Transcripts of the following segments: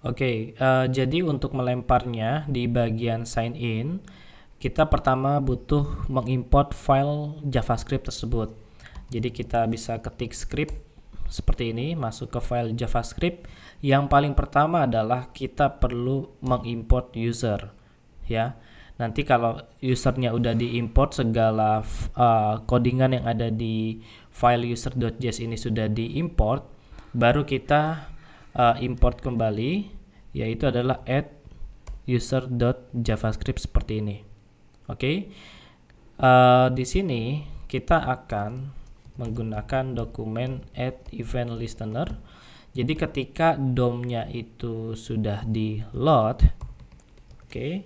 Oke, okay, uh, eh, jadi untuk melemparnya di bagian sign in, kita pertama butuh mengimport file JavaScript tersebut. Jadi kita bisa ketik script seperti ini, masuk ke file JavaScript. Yang paling pertama adalah kita perlu mengimport user, ya. Nanti kalau usernya udah diimport segala uh, codingan yang ada di file user.js ini sudah diimport, baru kita uh, import kembali yaitu adalah add javascript seperti ini. Oke. Okay? Uh, eh, di sini kita akan menggunakan dokumen add event listener. Jadi ketika DOM-nya itu sudah di load, oke. Okay,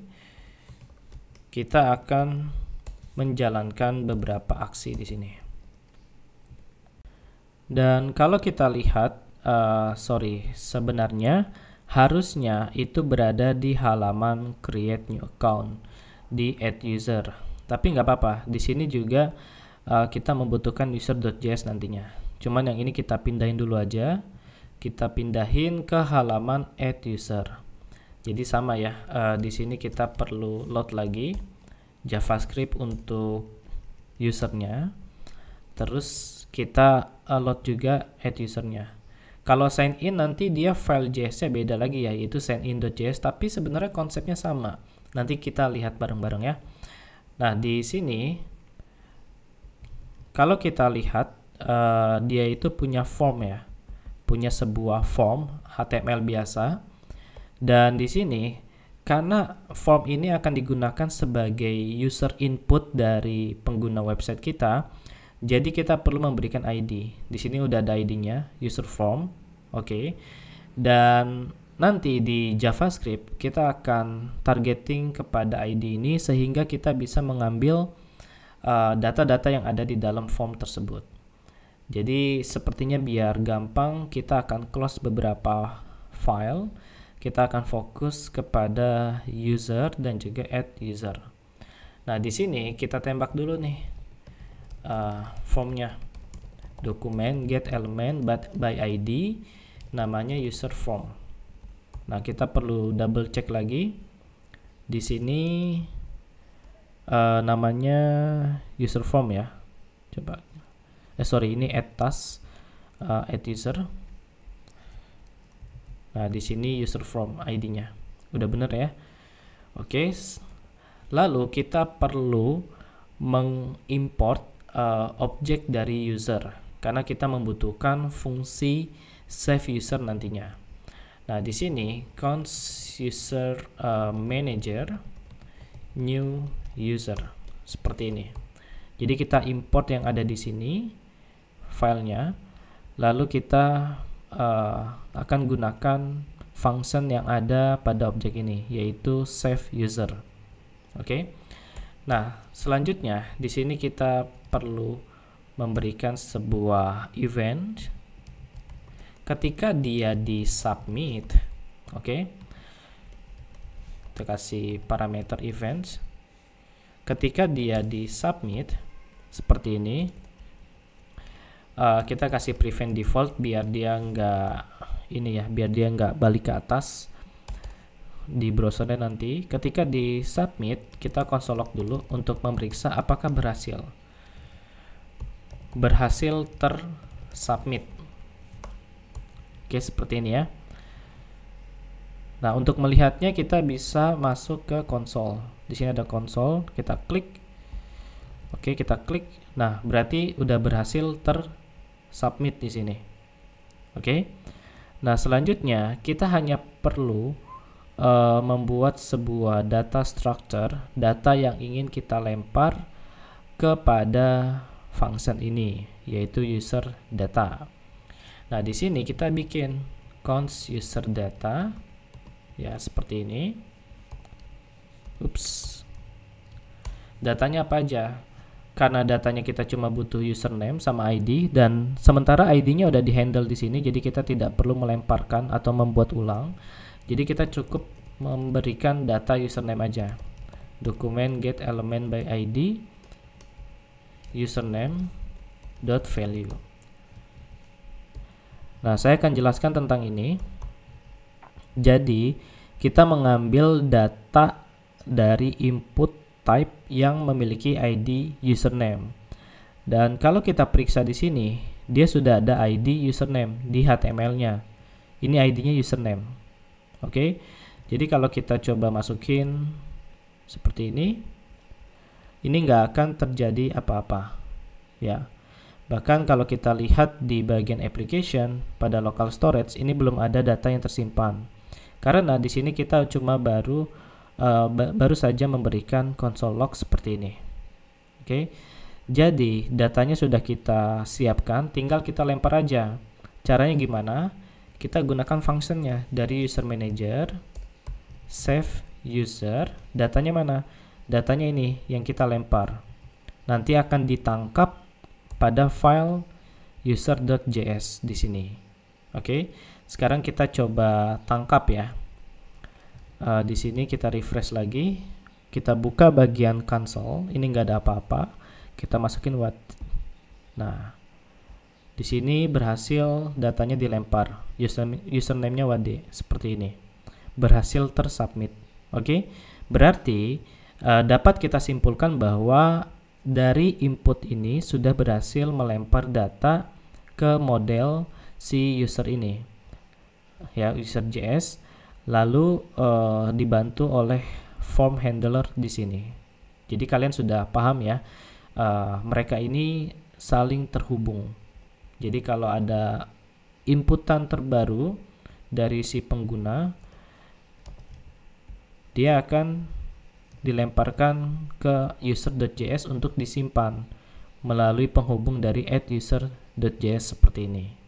kita akan menjalankan beberapa aksi di sini. Dan kalau kita lihat uh, sorry, sebenarnya harusnya itu berada di halaman create new account di add user. Tapi nggak apa-apa, di sini juga uh, kita membutuhkan user.js nantinya. Cuman yang ini kita pindahin dulu aja. Kita pindahin ke halaman add user. Jadi sama ya, uh, di sini kita perlu load lagi JavaScript untuk usernya. Terus kita load juga add usernya. Kalau sign in nanti dia file JS-nya beda lagi ya, yaitu sign JS, tapi sebenarnya konsepnya sama. Nanti kita lihat bareng-bareng ya. Nah, di sini kalau kita lihat uh, dia itu punya form ya. Punya sebuah form HTML biasa. Dan di sini karena form ini akan digunakan sebagai user input dari pengguna website kita, jadi kita perlu memberikan ID. Di sini udah ada ID-nya, user form. Oke. Okay. Dan nanti di JavaScript kita akan targeting kepada ID ini sehingga kita bisa mengambil eh, data-data uh, data -data yang ada di dalam form tersebut. Jadi sepertinya biar gampang kita akan close beberapa file. Kita akan fokus kepada user dan juga add user. Nah, di sini kita tembak dulu nih uh, formnya dokumen get element but by id namanya user form nah kita perlu double check lagi di sini uh, namanya user form ya coba eh sorry ini add task uh, add user nah di sini user form id-nya udah bener ya oke okay. lalu kita perlu mengimport uh, objek dari user karena kita membutuhkan fungsi save user nantinya. Nah, di sini cons user uh, manager new user seperti ini. Jadi kita import yang ada di sini filenya, lalu kita uh, akan gunakan function yang ada pada objek ini yaitu save user. Oke. Okay? Nah, selanjutnya di sini kita perlu memberikan sebuah event ketika dia di submit oke okay? kita kasih parameter events ketika dia di submit seperti ini uh, kita kasih prevent default biar dia nggak ini ya biar dia nggak balik ke atas di browsernya nanti ketika di submit kita konsolok dulu untuk memeriksa apakah berhasil berhasil tersubmit. Oke, seperti ini ya. Nah, untuk melihatnya kita bisa masuk ke konsol. Di sini ada konsol, kita klik. Oke, kita klik. Nah, berarti udah berhasil tersubmit di sini. Oke. Nah, selanjutnya kita hanya perlu uh, membuat sebuah data structure, data yang ingin kita lempar kepada function ini yaitu user data. Nah, di sini kita bikin cons user data ya seperti ini. Ups. Datanya apa aja? Karena datanya kita cuma butuh username sama ID dan sementara ID-nya udah dihandle di sini jadi kita tidak perlu melemparkan atau membuat ulang. Jadi kita cukup memberikan data username aja. Dokumen get element by ID username dot value nah saya akan jelaskan tentang ini jadi kita mengambil data dari input type yang memiliki ID username dan kalau kita periksa di sini dia sudah ada ID username di HTML-nya. Ini ID-nya username. Oke. Okay? Jadi kalau kita coba masukin seperti ini, ini nggak akan terjadi apa-apa ya bahkan kalau kita lihat di bagian application pada local storage ini belum ada data yang tersimpan karena di sini kita cuma baru uh, baru saja memberikan console log seperti ini oke jadi datanya sudah kita siapkan tinggal kita lempar aja caranya gimana kita gunakan functionnya dari user manager save user datanya mana datanya ini yang kita lempar nanti akan ditangkap pada file user.js di sini oke okay? sekarang kita coba tangkap ya uh, di sini kita refresh lagi kita buka bagian console ini nggak ada apa-apa kita masukin what nah di sini berhasil datanya dilempar username username-nya wade seperti ini berhasil tersubmit oke okay? berarti Eh, dapat kita simpulkan bahwa dari input ini sudah berhasil melempar data ke model si user ini ya user JS lalu uh, dibantu oleh form handler di sini jadi kalian sudah paham ya uh, mereka ini saling terhubung jadi kalau ada inputan terbaru dari si pengguna dia akan dilemparkan ke user.js untuk disimpan melalui penghubung dari add user.js seperti ini.